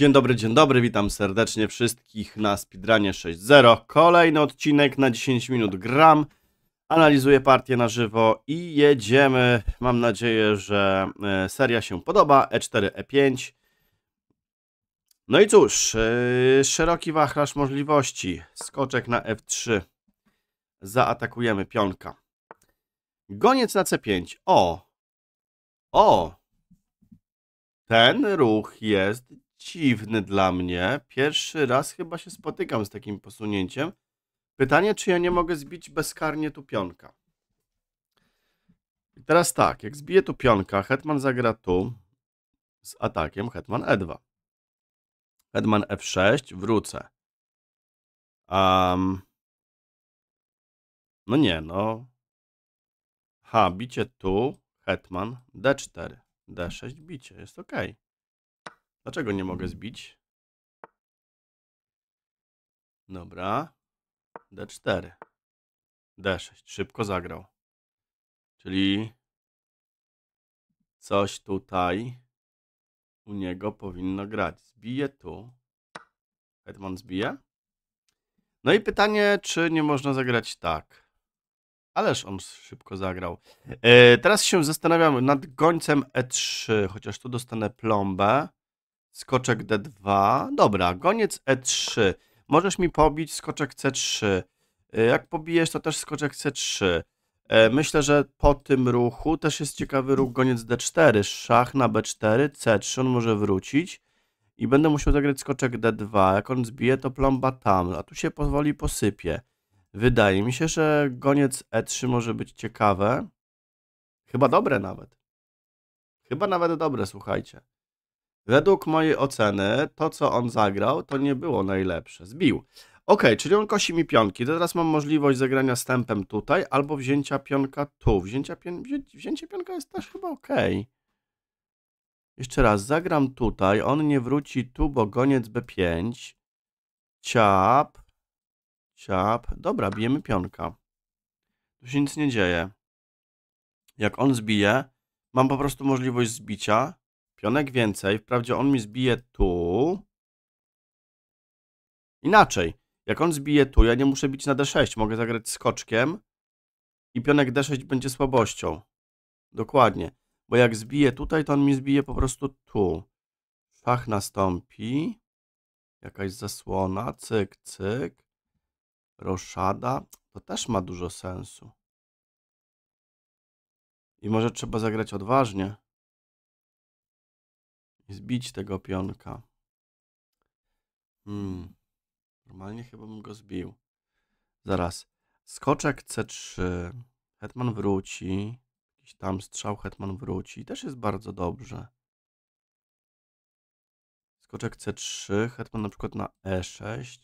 Dzień dobry, dzień dobry, witam serdecznie wszystkich na Speedrunie 6.0. Kolejny odcinek na 10 minut gram. Analizuję partię na żywo i jedziemy. Mam nadzieję, że e, seria się podoba. E4, E5. No i cóż, e, szeroki wachlarz możliwości. Skoczek na F3. Zaatakujemy pionka. Goniec na C5. O! O! Ten ruch jest dziwny dla mnie. Pierwszy raz chyba się spotykam z takim posunięciem. Pytanie, czy ja nie mogę zbić bezkarnie tu pionka. I teraz tak, jak zbiję tu pionka, hetman zagra tu z atakiem hetman e2. Hetman f6, wrócę. Um, no nie, no. Ha, bicie tu, hetman d4, d6, bicie, jest ok. Dlaczego nie mogę zbić? Dobra. D4. D6. Szybko zagrał. Czyli coś tutaj u niego powinno grać. Zbije tu. Hetman zbije. No i pytanie, czy nie można zagrać tak. Ależ on szybko zagrał. Yy, teraz się zastanawiam nad gońcem E3, chociaż tu dostanę plombę skoczek D2. Dobra, goniec E3. Możesz mi pobić skoczek C3. E, jak pobijesz, to też skoczek C3. E, myślę, że po tym ruchu też jest ciekawy ruch goniec D4. Szach na B4, C3, on może wrócić. I będę musiał zagrać skoczek D2. Jak on zbije, to plomba tam. A tu się pozwoli posypie. Wydaje mi się, że goniec E3 może być ciekawe. Chyba dobre nawet. Chyba nawet dobre, słuchajcie. Według mojej oceny to, co on zagrał, to nie było najlepsze. Zbił. Ok, czyli on kosi mi pionki. To teraz mam możliwość zagrania stępem tutaj albo wzięcia pionka tu. Wzięcia pion... Wzięcie pionka jest też chyba ok. Jeszcze raz, zagram tutaj. On nie wróci tu, bo goniec B5. Ciap. Ciap. Dobra, bijemy pionka. Tu się nic nie dzieje. Jak on zbije, mam po prostu możliwość zbicia. Pionek więcej. Wprawdzie on mi zbije tu. Inaczej. Jak on zbije tu, ja nie muszę bić na d6. Mogę zagrać skoczkiem. I pionek d6 będzie słabością. Dokładnie. Bo jak zbije tutaj, to on mi zbije po prostu tu. Szach nastąpi. Jakaś zasłona. Cyk, cyk. Roszada. To też ma dużo sensu. I może trzeba zagrać odważnie. Zbić tego pionka. Hmm. Normalnie chyba bym go zbił. Zaraz. Skoczek C3. Hetman wróci. Jakiś tam strzał Hetman wróci. Też jest bardzo dobrze. Skoczek C3. Hetman na przykład na E6.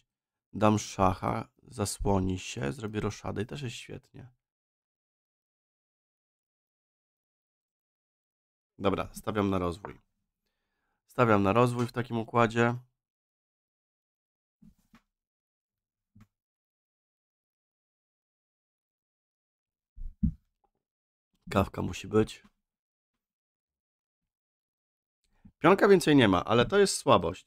Dam szacha. Zasłoni się. Zrobię roszadę i też jest świetnie. Dobra, stawiam na rozwój. Stawiam na rozwój w takim układzie. Kawka musi być. Pionka więcej nie ma, ale to jest słabość.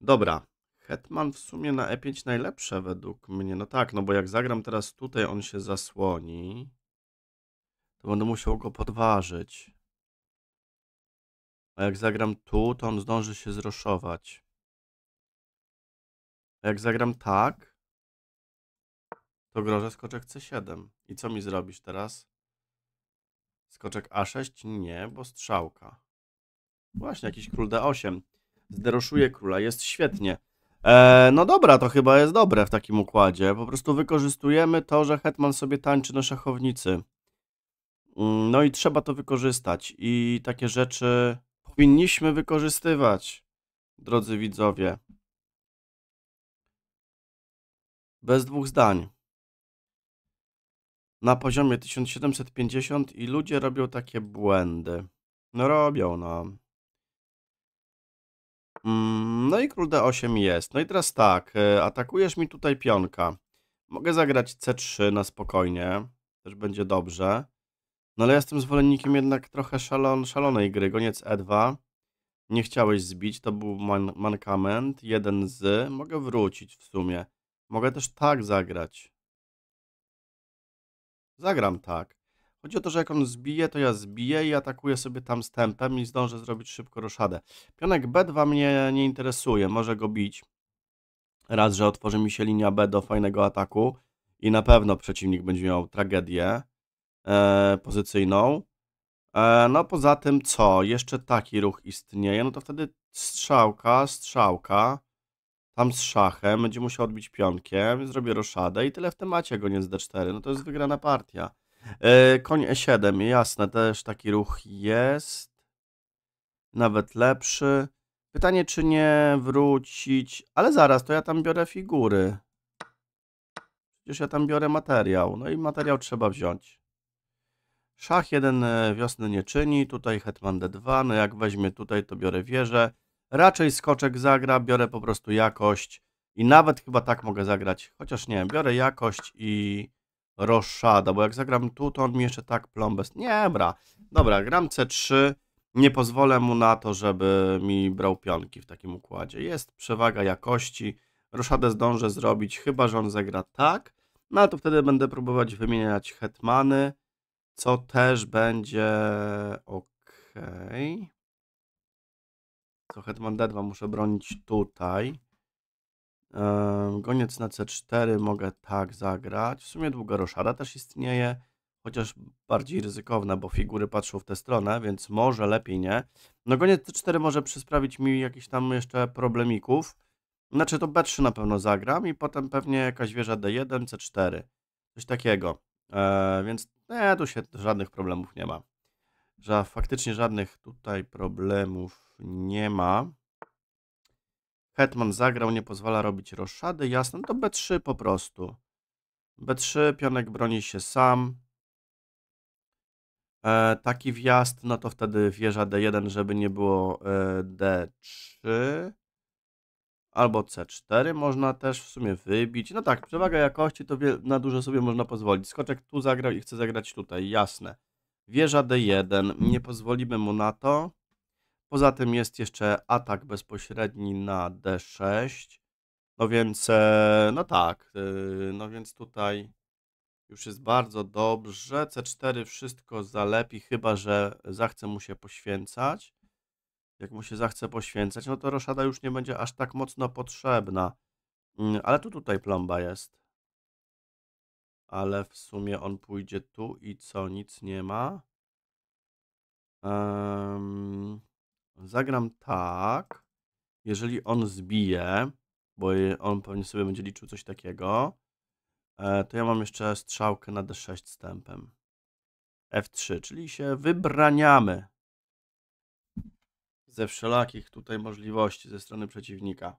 Dobra. Hetman w sumie na E5 najlepsze według mnie. No tak, no bo jak zagram teraz tutaj, on się zasłoni. To będę musiał go podważyć. A jak zagram tu, to on zdąży się zroszować. A jak zagram tak, to grożę skoczek C7. I co mi zrobisz teraz? Skoczek A6? Nie, bo strzałka. Właśnie, jakiś król D8. Zderoszuje króla, jest świetnie. Eee, no dobra, to chyba jest dobre w takim układzie. Po prostu wykorzystujemy to, że hetman sobie tańczy na szachownicy. Mm, no i trzeba to wykorzystać. I takie rzeczy powinniśmy wykorzystywać, drodzy widzowie. Bez dwóch zdań. Na poziomie 1750 i ludzie robią takie błędy. No robią, no. Mm, no i król d8 jest. No i teraz tak, e, atakujesz mi tutaj pionka. Mogę zagrać c3 na spokojnie, też będzie dobrze. No ale ja jestem zwolennikiem jednak trochę szalon, szalonej gry. Goniec E2. Nie chciałeś zbić, to był man mankament. Jeden z. Mogę wrócić w sumie. Mogę też tak zagrać. Zagram tak. Chodzi o to, że jak on zbije, to ja zbiję i atakuję sobie tam z tempem i zdążę zrobić szybko roszadę. Pionek B2 mnie nie interesuje, może go bić. Raz, że otworzy mi się linia B do fajnego ataku i na pewno przeciwnik będzie miał tragedię e, pozycyjną. E, no poza tym co? Jeszcze taki ruch istnieje. No to wtedy strzałka, strzałka. Tam z szachem, będzie musiał odbić pionkiem, zrobię roszadę i tyle w temacie goniec d4. No to jest wygrana partia. E, koń e7, jasne, też taki ruch jest. Nawet lepszy. Pytanie, czy nie wrócić... Ale zaraz, to ja tam biorę figury. Przecież ja tam biorę materiał. No i materiał trzeba wziąć. Szach jeden e, wiosny nie czyni, tutaj hetman d2, no jak weźmie tutaj, to biorę wieżę. Raczej skoczek zagra, biorę po prostu jakość i nawet chyba tak mogę zagrać, chociaż nie, biorę jakość i roszada, bo jak zagram tu, to on mi jeszcze tak plombes. Nie, bra. Dobra, gram c3, nie pozwolę mu na to, żeby mi brał pionki w takim układzie. Jest przewaga jakości, roszadę zdążę zrobić, chyba że on zagra tak, no to wtedy będę próbować wymieniać hetmany, co też będzie ok. Co Hetman D2 muszę bronić tutaj. Goniec na C4 mogę tak zagrać. W sumie długa roszada też istnieje, chociaż bardziej ryzykowna, bo figury patrzą w tę stronę, więc może lepiej nie. No goniec C4 może przysprawić mi jakichś tam jeszcze problemików. Znaczy to B3 na pewno zagram i potem pewnie jakaś wieża D1, C4. Coś takiego. E, więc nie, tu się żadnych problemów nie ma. Że faktycznie żadnych tutaj problemów nie ma. Hetman zagrał, nie pozwala robić roszady, jasne, no to B3 po prostu. B3, pionek broni się sam. E, taki wjazd, no to wtedy wieża D1, żeby nie było e, D3 albo C4 można też w sumie wybić. No tak, przewaga jakości to na dużo sobie można pozwolić. Skoczek tu zagrał i chce zagrać tutaj, jasne. Wieża D1, nie pozwolimy mu na to. Poza tym jest jeszcze atak bezpośredni na D6. No więc, e, no tak, e, no więc tutaj już jest bardzo dobrze. C4 wszystko zalepi, chyba że zachce mu się poświęcać jak mu się zachce poświęcać, no to roszada już nie będzie aż tak mocno potrzebna. Mm, ale tu tutaj plomba jest. Ale w sumie on pójdzie tu i co, nic nie ma. Um, zagram tak. Jeżeli on zbije, bo on pewnie sobie będzie liczył coś takiego, e, to ja mam jeszcze strzałkę na D6 stępem. F3, czyli się wybraniamy ze wszelakich tutaj możliwości ze strony przeciwnika.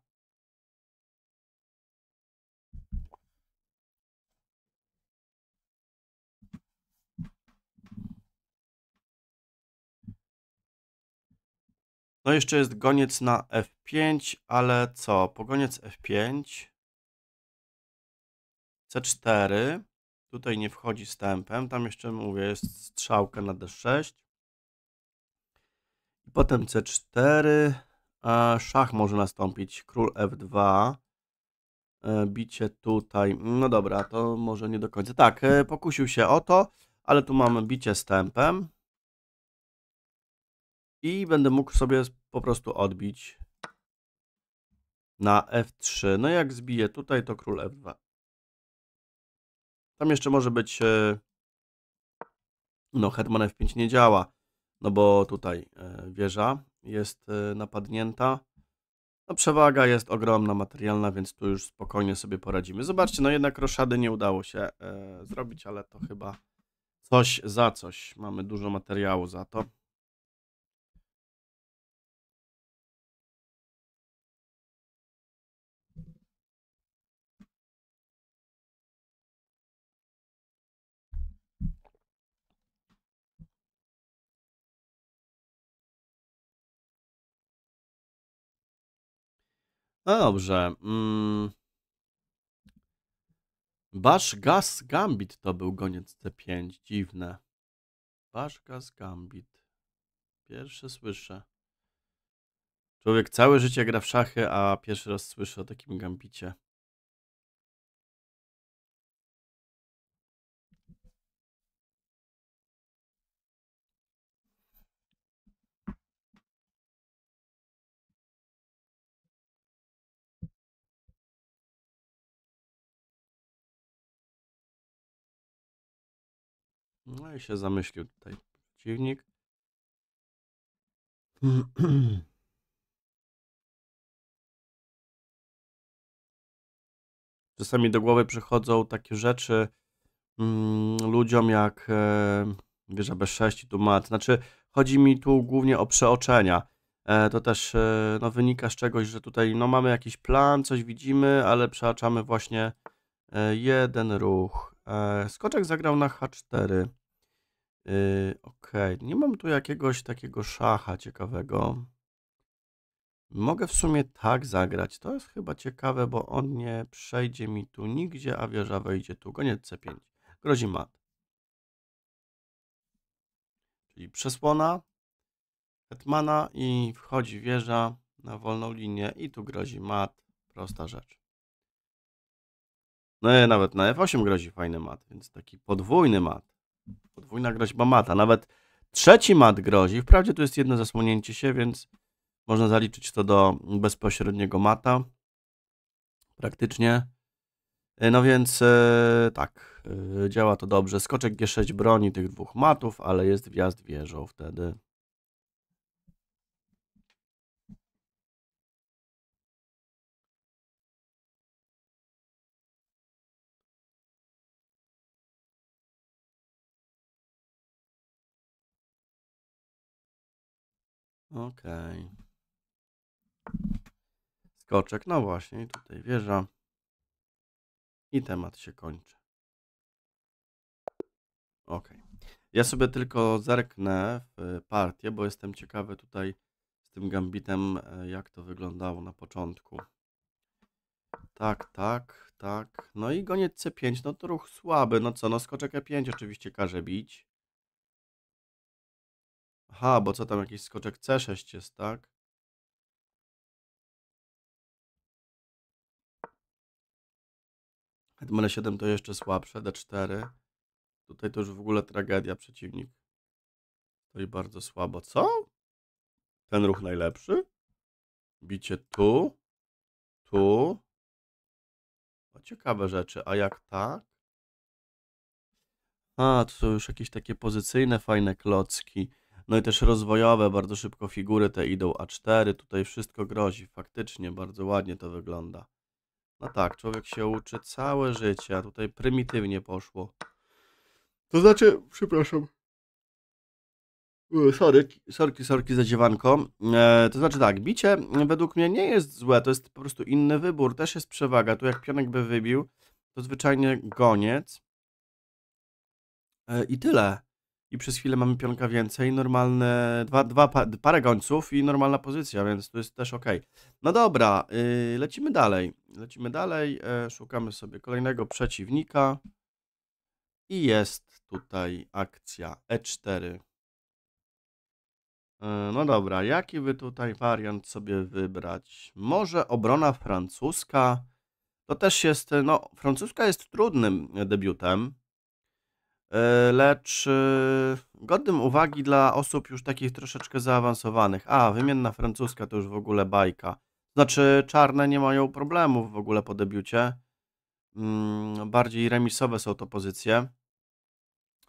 No jeszcze jest goniec na F5, ale co? Pogoniec F5. C4. Tutaj nie wchodzi z Tam jeszcze mówię, jest strzałka na D6. Potem C4. Szach może nastąpić. Król F2. E, bicie tutaj. No dobra, to może nie do końca. Tak, e, pokusił się o to, ale tu mamy bicie z tempem. I będę mógł sobie po prostu odbić na F3. No jak zbiję tutaj, to król F2. Tam jeszcze może być... E, no, Hetman F5 nie działa no bo tutaj e, wieża jest e, napadnięta. No przewaga jest ogromna, materialna, więc tu już spokojnie sobie poradzimy. Zobaczcie, no jednak roszady nie udało się e, zrobić, ale to chyba coś za coś. Mamy dużo materiału za to. No dobrze. Mm. Basz Gas Gambit to był goniec C5. Dziwne. Basz Gas Gambit. Pierwsze słyszę. Człowiek całe życie gra w szachy, a pierwszy raz słyszę o takim gambicie. No i się zamyślił tutaj przeciwnik. Czasami do głowy przychodzą takie rzeczy mm, ludziom jak e, wieża B6 i tu mat. Znaczy, chodzi mi tu głównie o przeoczenia. E, to też e, no, wynika z czegoś, że tutaj no, mamy jakiś plan, coś widzimy, ale przeaczamy właśnie e, jeden ruch. E, skoczek zagrał na H4. Yy, Okej, okay. nie mam tu jakiegoś takiego szacha ciekawego. Mogę w sumie tak zagrać. To jest chyba ciekawe, bo on nie przejdzie mi tu nigdzie, a wieża wejdzie tu. Goniec C5. Grozi mat. Czyli przesłona hetmana i wchodzi wieża na wolną linię i tu grozi mat. Prosta rzecz. No i nawet na F8 grozi fajny mat, więc taki podwójny mat. Podwójna groźba mata. Nawet trzeci mat grozi. Wprawdzie tu jest jedno zasłonięcie się, więc można zaliczyć to do bezpośredniego mata. Praktycznie. E, no więc e, tak, e, działa to dobrze. Skoczek G6 broni tych dwóch matów, ale jest wjazd wieżą wtedy. Okej. Okay. Skoczek, no właśnie, tutaj wieża. I temat się kończy. Ok. Ja sobie tylko zerknę w e, partię, bo jestem ciekawy tutaj z tym gambitem, e, jak to wyglądało na początku. Tak, tak, tak. No i goniec C5, no to ruch słaby. No co, no skoczek E5 oczywiście każe bić. Aha, bo co tam, jakiś skoczek C6 jest, tak? Hetman 7 to jeszcze słabsze, D4. Tutaj to już w ogóle tragedia, przeciwnik. To i bardzo słabo. Co? Ten ruch najlepszy? Bicie tu, tu. O, ciekawe rzeczy. A jak tak? A, to są już jakieś takie pozycyjne, fajne klocki. No i też rozwojowe, bardzo szybko figury te idą A4, tutaj wszystko grozi, faktycznie bardzo ładnie to wygląda. No tak, człowiek się uczy całe życie, a tutaj prymitywnie poszło. To znaczy, przepraszam, e, Sorry, sorki, sorki za dziewanko. E, to znaczy tak, bicie mm, według mnie nie jest złe, to jest po prostu inny wybór, też jest przewaga. Tu jak pionek by wybił, to zwyczajnie goniec. E, I tyle i przez chwilę mamy pionka więcej, normalne dwa, dwa pa, parę gońców i normalna pozycja, więc to jest też ok. No dobra, yy, lecimy dalej. Lecimy dalej, e, szukamy sobie kolejnego przeciwnika i jest tutaj akcja E4. E, no dobra, jaki by tutaj wariant sobie wybrać? Może obrona francuska? To też jest, no, francuska jest trudnym debiutem E, lecz e, godnym uwagi dla osób już takich troszeczkę zaawansowanych. A, wymienna francuska to już w ogóle bajka. Znaczy, czarne nie mają problemów w ogóle po debiucie. Mm, bardziej remisowe są to pozycje.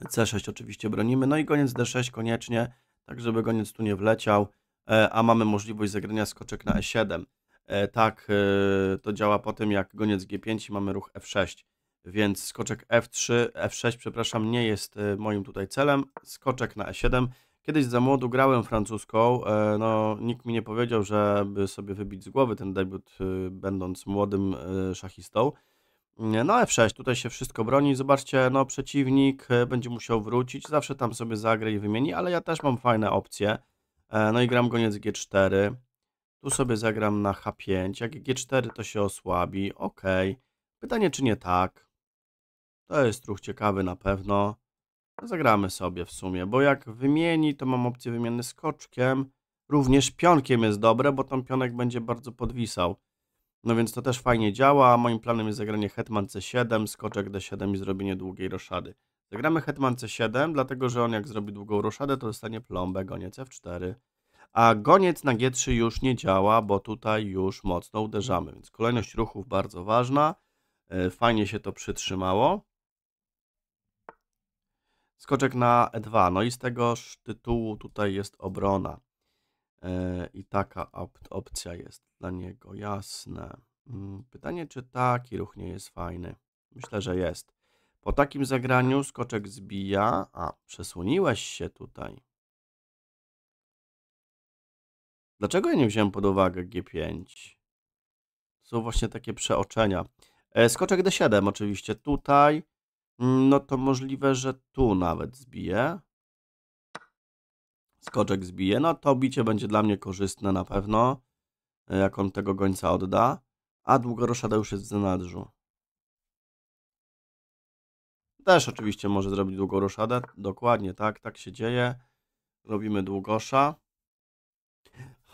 C6 oczywiście bronimy. No i goniec D6 koniecznie, tak żeby goniec tu nie wleciał. E, a mamy możliwość zagrania skoczek na E7. Tak, to działa po tym, jak goniec G5 i mamy ruch F6 więc skoczek F3, F6, przepraszam, nie jest e, moim tutaj celem. Skoczek na E7. Kiedyś za młodu grałem francuską, e, no nikt mi nie powiedział, żeby sobie wybić z głowy ten debiut, e, będąc młodym szachistą. No F6, tutaj się wszystko broni, zobaczcie, no przeciwnik będzie musiał wrócić, zawsze tam sobie zagra i wymieni, ale ja też mam fajne opcje. No i gram goniec G4, tu sobie zagram na H5, jak G4 to się osłabi, ok. Pytanie czy nie tak, to jest ruch ciekawy na pewno. Zagramy sobie w sumie, bo jak wymieni, to mam opcję wymiany skoczkiem. Również pionkiem jest dobre, bo tam pionek będzie bardzo podwisał. No więc to też fajnie działa. Moim planem jest zagranie hetman c7, skoczek d7 i zrobienie długiej roszady. Zagramy hetman c7, dlatego że on jak zrobi długą roszadę, to dostanie plombę, goniec f4. A goniec na g3 już nie działa, bo tutaj już mocno uderzamy. Więc kolejność ruchów bardzo ważna. E, fajnie się to przytrzymało skoczek na E2. No i z tegoż tytułu tutaj jest obrona. E, I taka op opcja jest dla niego, jasne. Mm, pytanie, czy taki ruch nie jest fajny? Myślę, że jest. Po takim zagraniu skoczek zbija. A, przesuniłeś się tutaj. Dlaczego ja nie wziąłem pod uwagę G5? Są właśnie takie przeoczenia. E, skoczek D7 oczywiście tutaj. Mm, no to możliwe, że tu nawet zbije. Skoczek zbije. No to bicie będzie dla mnie korzystne na pewno, e, jak on tego gońca odda. A długoroszada już jest w zanadrzu. Też oczywiście może zrobić długoroszadę. Dokładnie tak, tak się dzieje. Robimy długosza.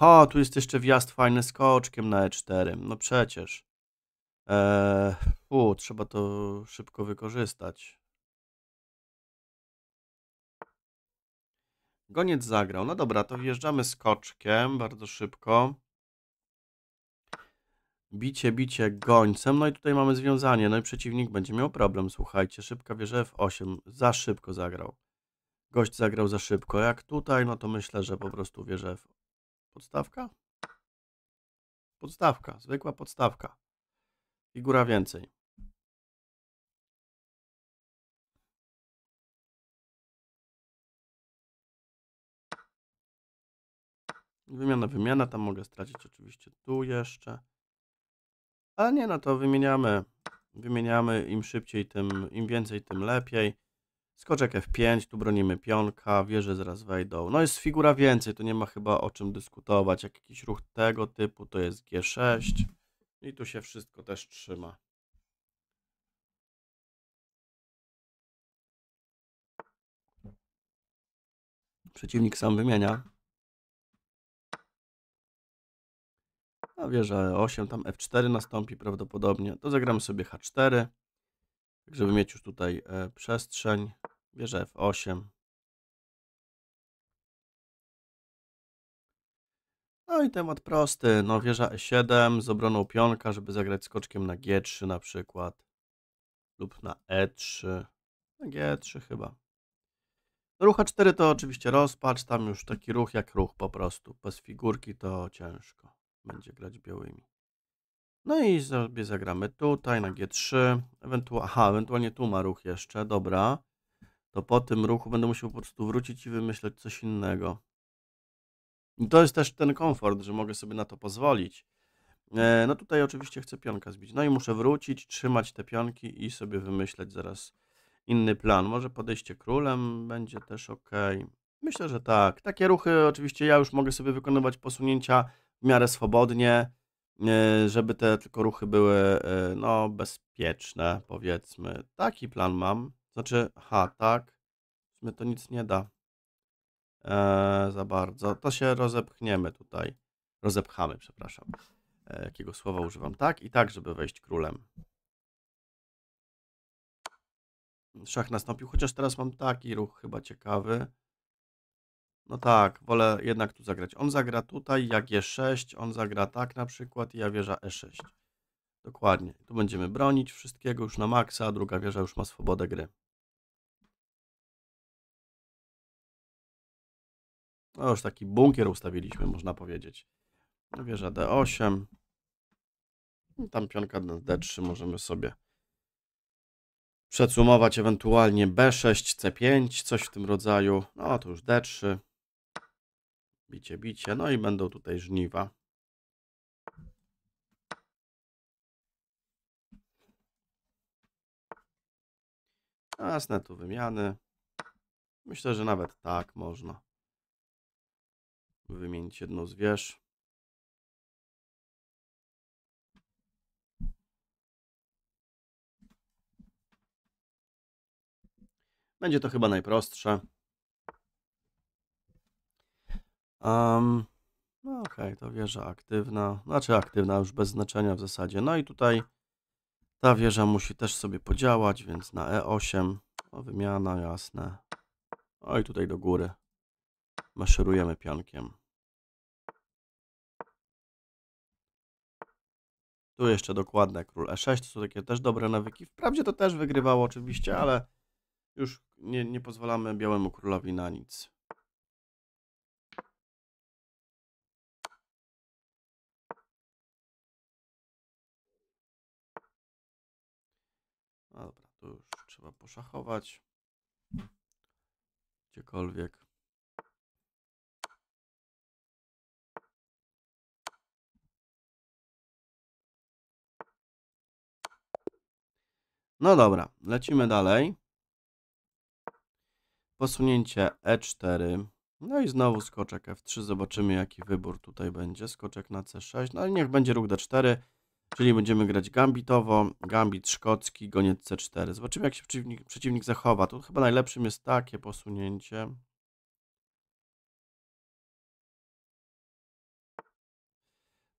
O, tu jest jeszcze wjazd fajny skoczkiem na E4. No przecież. Eee, trzeba to szybko wykorzystać. Goniec zagrał. No dobra, to wjeżdżamy skoczkiem bardzo szybko. Bicie, bicie gońcem. No i tutaj mamy związanie. No i przeciwnik będzie miał problem, słuchajcie. Szybka wieża F8. Za szybko zagrał. Gość zagrał za szybko. Jak tutaj, no to myślę, że po prostu wieża F... Podstawka? Podstawka. Zwykła podstawka. Figura więcej. Wymiana, wymiana, tam mogę stracić oczywiście tu jeszcze. Ale nie, no to wymieniamy. Wymieniamy im szybciej, tym, im więcej, tym lepiej. Skoczek F5, tu bronimy pionka, wieże zaraz wejdą. No jest figura więcej, tu nie ma chyba o czym dyskutować. Jak jakiś ruch tego typu, to jest G6. I tu się wszystko też trzyma. Przeciwnik sam wymienia. A wieża E8, tam F4 nastąpi prawdopodobnie. To zagram sobie H4, żeby mieć już tutaj e, przestrzeń. Wieża F8. No i temat prosty. No wieża E7 z obroną pionka, żeby zagrać skoczkiem na G3 na przykład. Lub na E3. Na G3 chyba. Ruch A4 to oczywiście rozpacz. Tam już taki ruch jak ruch po prostu. Bez figurki to ciężko. Będzie grać białymi. No i sobie zagramy tutaj na G3. Ewentu Aha, ewentualnie tu ma ruch jeszcze. Dobra. To po tym ruchu będę musiał po prostu wrócić i wymyśleć coś innego to jest też ten komfort, że mogę sobie na to pozwolić. E, no tutaj oczywiście chcę pionka zbić. No i muszę wrócić, trzymać te pionki i sobie wymyśleć zaraz inny plan. Może podejście królem będzie też ok. Myślę, że tak. Takie ruchy oczywiście ja już mogę sobie wykonywać posunięcia w miarę swobodnie, e, żeby te tylko ruchy były e, no bezpieczne powiedzmy. Taki plan mam. Znaczy, ha, tak. W sumie to nic nie da e, za bardzo. To się rozepchniemy tutaj. Rozepchamy, przepraszam. E, jakiego słowa używam? Tak i tak, żeby wejść królem. Szach nastąpił, chociaż teraz mam taki ruch chyba ciekawy. No tak, wolę jednak tu zagrać. On zagra tutaj, jak e 6 on zagra tak na przykład i ja wieża E6. Dokładnie. Tu będziemy bronić wszystkiego już na maksa, druga wieża już ma swobodę gry. No już taki bunkier ustawiliśmy, można powiedzieć. No Wieża D8. No tam pionka D3 możemy sobie przesumować ewentualnie B6, C5, coś w tym rodzaju. No to już D3. Bicie, bicie. No i będą tutaj żniwa. Jasne, tu wymiany. Myślę, że nawet tak można wymienić jedną z wież. Będzie to chyba najprostsze. Um, no okej, okay, to wieża aktywna, znaczy aktywna już bez znaczenia w zasadzie. No i tutaj ta wieża musi też sobie podziałać, więc na E8, o, wymiana, jasne. O i tutaj do góry. Maszerujemy pionkiem. Tu jeszcze dokładne król e6, to są takie też dobre nawyki. Wprawdzie to też wygrywało oczywiście, ale już nie, nie pozwalamy białemu królowi na nic. No dobra, tu już trzeba poszachować. Gdziekolwiek. No dobra, lecimy dalej. Posunięcie E4. No i znowu skoczek F3. Zobaczymy jaki wybór tutaj będzie. Skoczek na C6. No i niech będzie ruch D4. Czyli będziemy grać gambitowo. Gambit szkocki, goniec C4. Zobaczymy jak się przeciwnik, przeciwnik zachowa. Tu chyba najlepszym jest takie posunięcie.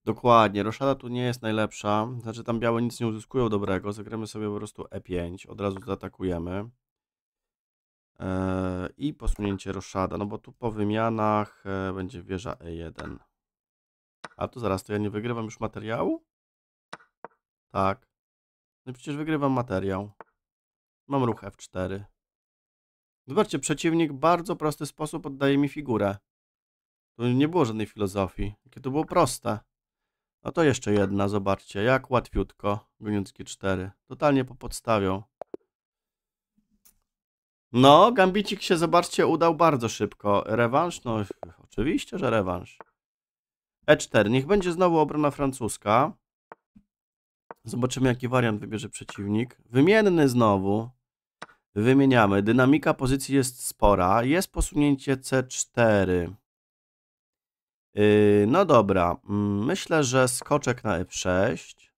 Dokładnie, roszada tu nie jest najlepsza, znaczy tam białe nic nie uzyskują dobrego, zagramy sobie po prostu e5, od razu zaatakujemy. E, I posunięcie roszada, no bo tu po wymianach e, będzie wieża e1. A tu zaraz, to ja nie wygrywam już materiału? Tak. No przecież wygrywam materiał. Mam ruch f4. Zobaczcie, przeciwnik w bardzo prosty sposób oddaje mi figurę. Tu nie było żadnej filozofii. Jakie to było proste. No to jeszcze jedna, zobaczcie, jak łatwiutko. Goniucki 4. Totalnie po podstawią. No, Gambicik się, zobaczcie, udał bardzo szybko. Rewanż? No, oczywiście, że rewanż. E4. Niech będzie znowu obrona francuska. Zobaczymy, jaki wariant wybierze przeciwnik. Wymienny znowu. Wymieniamy. Dynamika pozycji jest spora. Jest posunięcie C4. Yy, no dobra, mm, myślę, że skoczek na f6. E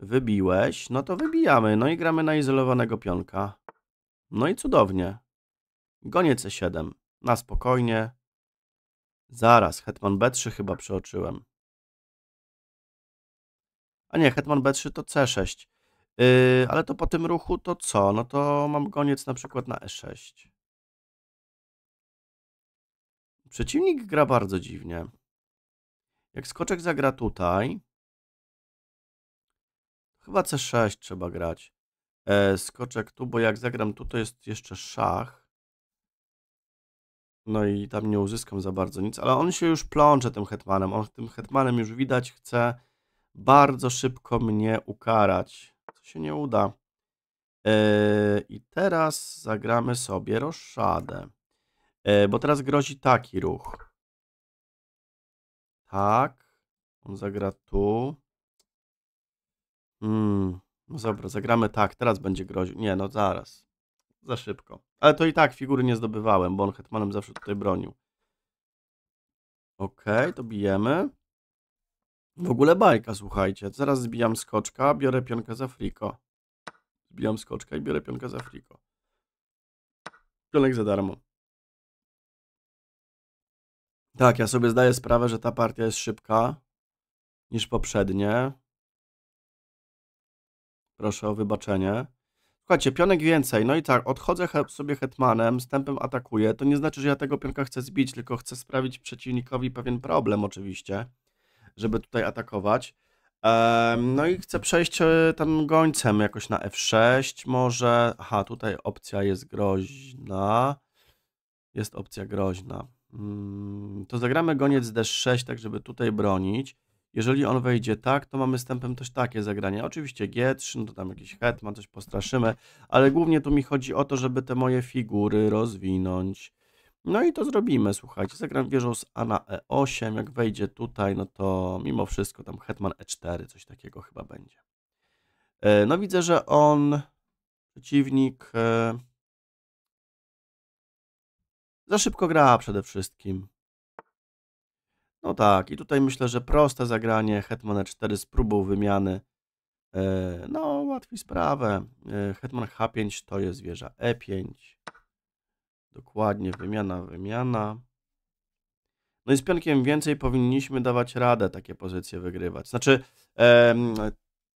Wybiłeś, no to wybijamy. No i gramy na izolowanego pionka. No i cudownie. Goniec e7. Na spokojnie. Zaraz, hetman b3 chyba przeoczyłem. A nie, hetman b3 to c6. Yy, ale to po tym ruchu to co? No to mam goniec na przykład na e6. Przeciwnik gra bardzo dziwnie. Jak skoczek zagra tutaj, chyba C6 trzeba grać. E, skoczek tu, bo jak zagram tu, to jest jeszcze szach. No i tam nie uzyskam za bardzo nic, ale on się już plącze tym hetmanem. On tym hetmanem już widać chce bardzo szybko mnie ukarać, co się nie uda. E, I teraz zagramy sobie roszadę. E, bo teraz grozi taki ruch. Tak. On zagra tu. Hmm. No dobra, zagramy tak. Teraz będzie groził. Nie, no zaraz. Za szybko. Ale to i tak figury nie zdobywałem, bo on hetmanem zawsze tutaj bronił. Okej, okay, to bijemy. W ogóle bajka, słuchajcie. Zaraz zbijam skoczka, biorę pionkę za friko. Zbijam skoczka i biorę pionkę za friko. Pionek za darmo. Tak, ja sobie zdaję sprawę, że ta partia jest szybka niż poprzednie. Proszę o wybaczenie. Słuchajcie, pionek więcej. No i tak, odchodzę sobie hetmanem, stępem atakuję. To nie znaczy, że ja tego pionka chcę zbić, tylko chcę sprawić przeciwnikowi pewien problem oczywiście, żeby tutaj atakować. No i chcę przejść e, tam gońcem jakoś na F6 może. Aha, tutaj opcja jest groźna. Jest opcja groźna. Mm, to zagramy goniec d6, tak żeby tutaj bronić. Jeżeli on wejdzie tak, to mamy stępem też takie zagrania. Oczywiście G3, no to tam jakiś hetman, coś postraszymy, ale głównie tu mi chodzi o to, żeby te moje figury rozwinąć. No i to zrobimy, słuchajcie. Zagram wieżą z A na E8, jak wejdzie tutaj, no to mimo wszystko tam hetman E4, coś takiego chyba będzie. E, no widzę, że on, przeciwnik... E, za szybko gra przede wszystkim. No tak, i tutaj myślę, że proste zagranie Hetman 4 z próbą wymiany e, no, łatwiej sprawę. E, Hetman H5 to jest wieża E5. Dokładnie, wymiana, wymiana. No i z pionkiem więcej powinniśmy dawać radę takie pozycje wygrywać. Znaczy,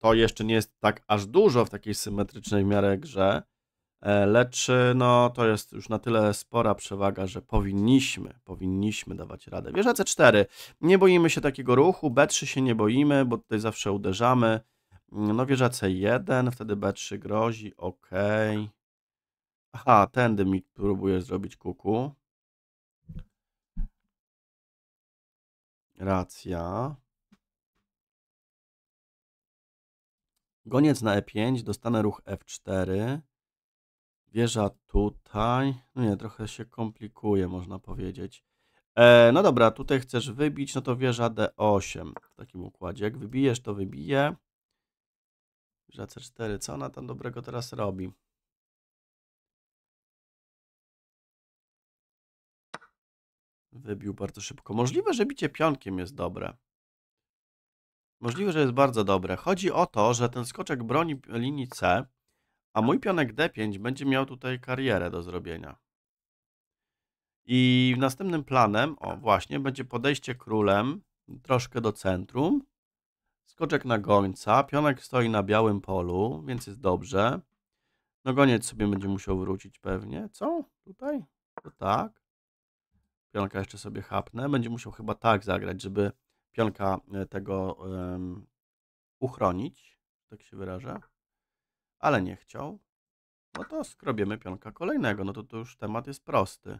to jeszcze nie jest tak aż dużo w takiej symetrycznej miarę grze, E, lecz e, no, to jest już na tyle spora przewaga, że powinniśmy, powinniśmy dawać radę. Wieża C4. Nie boimy się takiego ruchu, B3 się nie boimy, bo tutaj zawsze uderzamy. Mm, no wieża C1, wtedy B3 grozi, ok. Aha, tędy mi próbuje zrobić kuku. Racja. Goniec na E5, dostanę ruch F4. Wieża tutaj. No nie, trochę się komplikuje, można powiedzieć. E, no dobra, tutaj chcesz wybić, no to wieża D8 w takim układzie. Jak wybijesz, to wybije. Wieża C4, co ona tam dobrego teraz robi? Wybił bardzo szybko. Możliwe, że bicie pionkiem jest dobre. Możliwe, że jest bardzo dobre. Chodzi o to, że ten skoczek broni linii C a mój pionek D5 będzie miał tutaj karierę do zrobienia. I następnym planem, o właśnie, będzie podejście królem troszkę do centrum. Skoczek na gońca, pionek stoi na białym polu, więc jest dobrze. No goniec sobie będzie musiał wrócić pewnie. Co? Tutaj? To tak. Pionka jeszcze sobie hapnę. Będzie musiał chyba tak zagrać, żeby pionka e, tego um, uchronić, tak się wyrażę ale nie chciał, no to skrobimy pionka kolejnego. No to, to już temat jest prosty.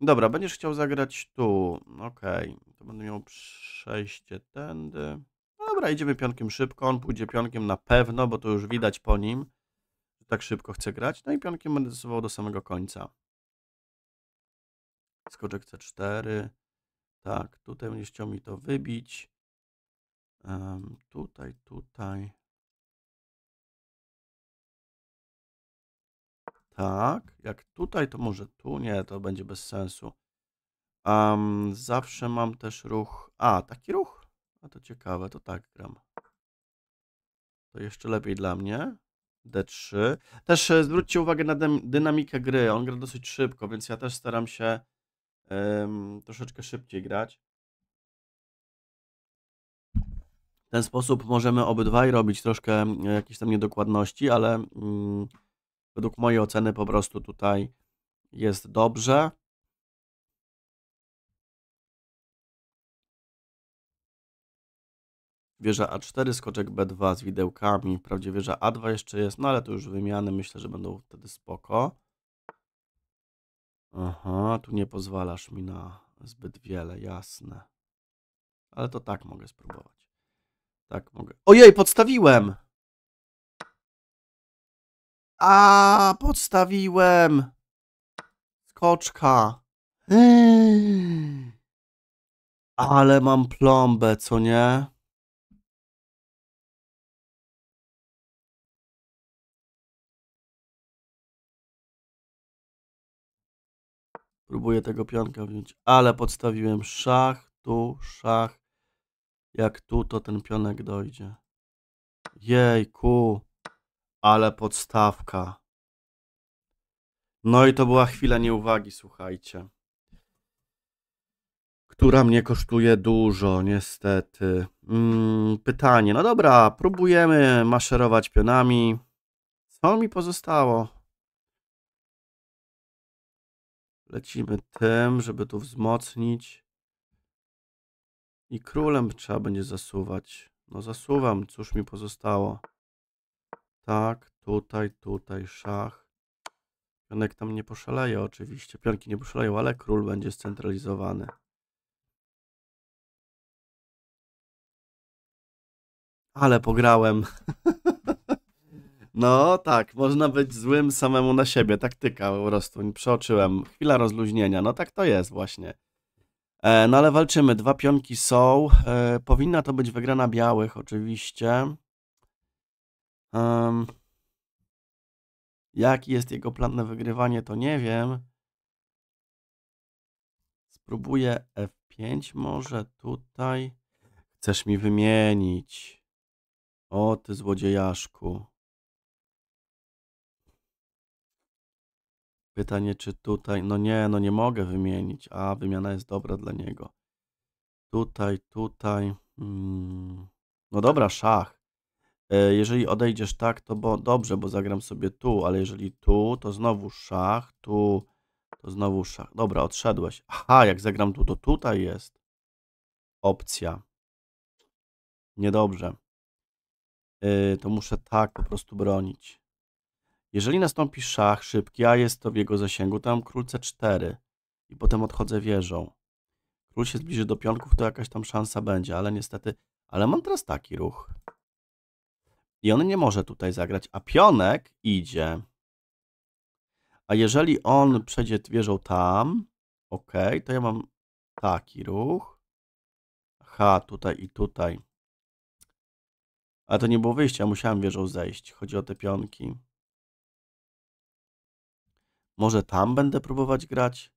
Dobra, będziesz chciał zagrać tu. Okej, okay. to będę miał przejście tędy. dobra, idziemy pionkiem szybko. On pójdzie pionkiem na pewno, bo to już widać po nim, że tak szybko chce grać. No i pionkiem będę stosował do samego końca. Skoczek C4. Tak, tutaj będziesz chciał mi to wybić. Um, tutaj, tutaj. tak. Jak tutaj, to może tu? Nie, to będzie bez sensu. Um, zawsze mam też ruch... A, taki ruch? A to ciekawe, to tak gram. To jeszcze lepiej dla mnie. D3. Też e, zwróćcie uwagę na dynamikę gry. On gra dosyć szybko, więc ja też staram się um, troszeczkę szybciej grać. W ten sposób możemy obydwaj robić troszkę e, jakieś tam niedokładności, ale... Um, Według mojej oceny po prostu tutaj jest dobrze. Wieża A4, skoczek B2 z widełkami. Wprawdzie wieża A2 jeszcze jest, no ale to już wymiany. Myślę, że będą wtedy spoko. Aha, tu nie pozwalasz mi na zbyt wiele, jasne. Ale to tak mogę spróbować. Tak mogę. Ojej, podstawiłem! A, podstawiłem. Skoczka. Ale mam plombę, co nie? Próbuję tego pionka wziąć, ale podstawiłem szach, tu, szach. Jak tu, to ten pionek dojdzie. Jejku ale podstawka. No i to była chwila nieuwagi, słuchajcie. Która mnie kosztuje dużo, niestety. Mm, pytanie, no dobra, próbujemy maszerować pionami. Co mi pozostało? Lecimy tym, żeby tu wzmocnić. I królem trzeba będzie zasuwać. No zasuwam, cóż mi pozostało. Tak, tutaj, tutaj, szach. Pionek tam nie poszaleje oczywiście. Pionki nie poszaleją, ale król będzie scentralizowany. Ale pograłem. No tak, można być złym samemu na siebie. Taktyka po prostu. Przeoczyłem. Chwila rozluźnienia. No tak to jest właśnie. E, no ale walczymy. Dwa pionki są. E, powinna to być wygrana białych oczywiście. Um, jaki jest jego plan na wygrywanie, to nie wiem. Spróbuję F5 może tutaj. Chcesz mi wymienić. O ty złodziejaszku. Pytanie, czy tutaj... No nie, no nie mogę wymienić. A, wymiana jest dobra dla niego. Tutaj, tutaj... Hmm. No dobra, szach. E, jeżeli odejdziesz tak, to bo, dobrze, bo zagram sobie tu, ale jeżeli tu, to znowu szach, tu, to znowu szach. Dobra, odszedłeś. Aha, jak zagram tu, to tutaj jest opcja. Niedobrze. Yy, to muszę tak po prostu bronić. Jeżeli nastąpi szach szybki, a jest to w jego zasięgu, tam król c4 i potem odchodzę wieżą. Król się zbliży do pionków, to jakaś tam szansa będzie, ale niestety... Ale mam teraz taki ruch. I on nie może tutaj zagrać, a pionek idzie. A jeżeli on przejdzie wieżą tam, ok, to ja mam taki ruch. Aha, tutaj i tutaj. Ale to nie było wyjścia, musiałem wieżą zejść. Chodzi o te pionki. Może tam będę próbować grać?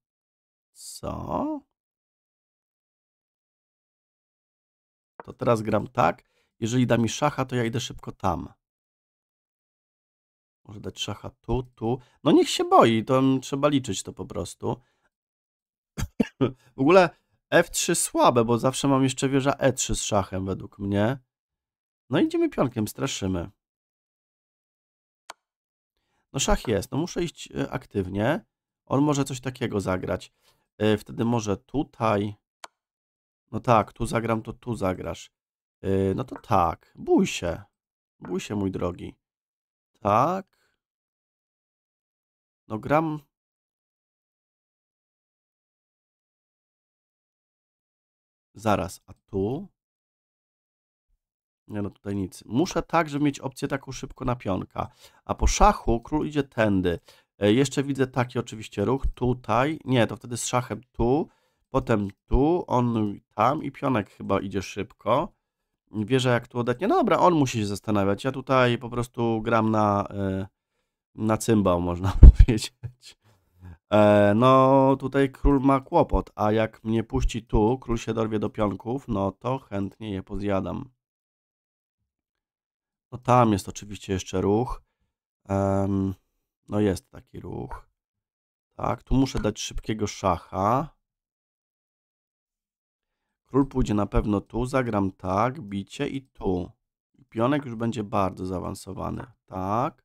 Co? To teraz gram tak. Jeżeli da mi szacha, to ja idę szybko tam. Może dać szacha tu, tu. No niech się boi, to trzeba liczyć to po prostu. w ogóle F3 słabe, bo zawsze mam jeszcze wieża E3 z szachem według mnie. No idziemy pionkiem, straszymy. No szach jest, no muszę iść e, aktywnie. On może coś takiego zagrać. E, wtedy może tutaj... No tak, tu zagram, to tu zagrasz. Y, no to tak, bój się. Bój się, mój drogi. Tak. No gram... Zaraz, a tu? Nie no, tutaj nic. Muszę tak, żeby mieć opcję taką szybko na pionka. A po szachu król idzie tędy. E, jeszcze widzę taki oczywiście ruch tutaj. Nie, to wtedy z szachem tu, potem tu, on tam i pionek chyba idzie szybko nie wierzę, jak tu odetnie. No dobra, on musi się zastanawiać. Ja tutaj po prostu gram na, e, na cymbał, można powiedzieć. E, no, tutaj król ma kłopot, a jak mnie puści tu, król się dorwie do pionków, no to chętnie je pozjadam. No tam jest oczywiście jeszcze ruch. no jest taki ruch. Tak, tu muszę dać szybkiego szacha. Król pójdzie na pewno tu, zagram tak, bicie i tu. I pionek już będzie bardzo zaawansowany. Tak.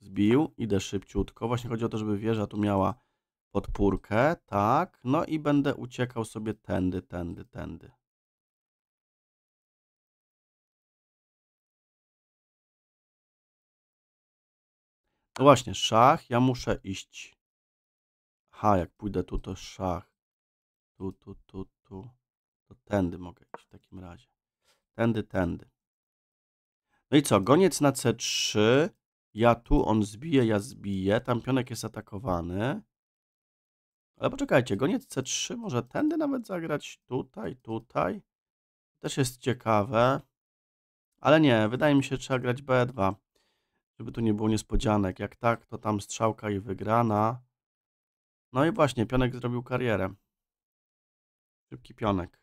Zbił, idę szybciutko. Właśnie chodzi o to, żeby wieża tu miała podpórkę. Tak. No i będę uciekał sobie tędy, tędy, tędy. No właśnie, szach. Ja muszę iść. Aha, jak pójdę tu, to szach. Tu, tu, tu, tu. To tędy mogę iść w takim razie. Tędy, tędy. No i co? Goniec na C3. Ja tu, on zbije, ja zbiję. Tam pionek jest atakowany. Ale poczekajcie, goniec C3 może tędy nawet zagrać tutaj, tutaj. Też jest ciekawe. Ale nie, wydaje mi się, trzeba grać B2. Żeby tu nie było niespodzianek. Jak tak, to tam strzałka i wygrana. No i właśnie, pionek zrobił karierę. Szybki pionek.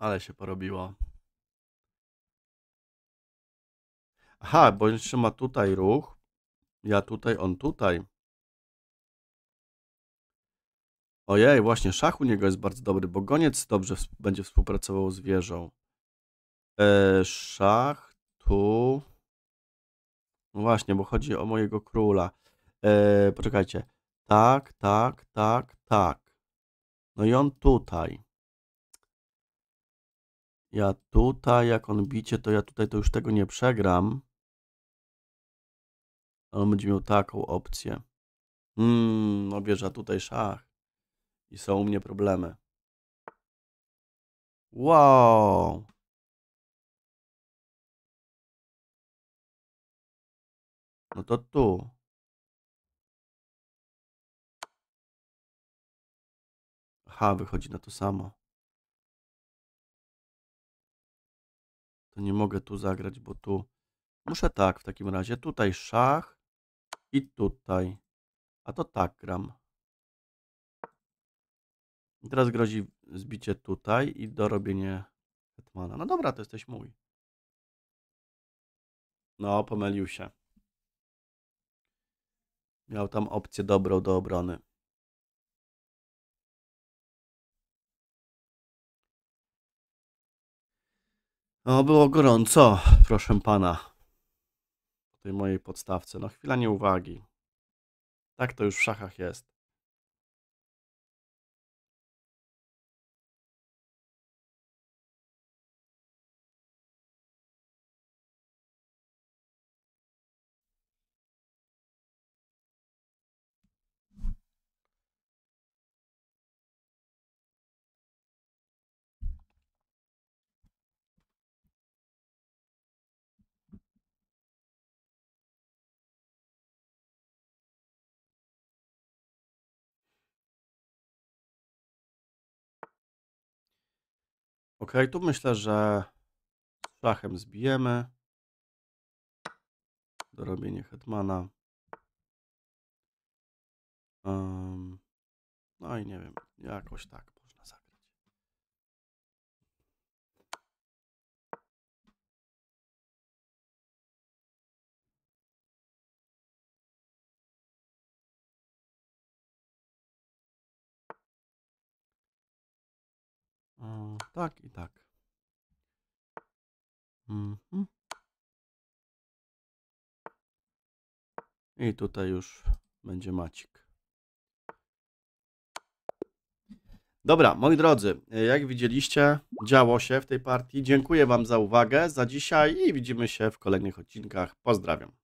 Ale się porobiło. Aha, bo jeszcze ma tutaj ruch. Ja tutaj, on tutaj. Ojej, właśnie szach u niego jest bardzo dobry, bo goniec dobrze będzie współpracował z wieżą. E, szach tu. No właśnie, bo chodzi o mojego króla. E, poczekajcie. Tak, tak, tak, tak. No i on tutaj. Ja tutaj, jak on bicie, to ja tutaj to już tego nie przegram. Ale on będzie miał taką opcję. Mmm, no bierze tutaj szach. I są u mnie problemy. Wow! No to tu. H wychodzi na to samo. To nie mogę tu zagrać, bo tu... Muszę tak w takim razie. Tutaj szach i tutaj. A to tak gram. I teraz grozi zbicie tutaj i dorobienie hetmana. No dobra, to jesteś mój. No, pomylił się. Miał tam opcję dobrą do obrony. O, no, było gorąco, proszę pana. Po tej mojej podstawce. No, chwila nieuwagi. Tak to już w szachach jest. Ok, tu myślę, że szachem zbijemy. Dorobienie hetmana. Um, no i nie wiem, jakoś tak. Mm, tak i tak. Mhm. I tutaj już będzie Macik. Dobra, moi drodzy, jak widzieliście, działo się w tej partii. Dziękuję Wam za uwagę, za dzisiaj i widzimy się w kolejnych odcinkach. Pozdrawiam.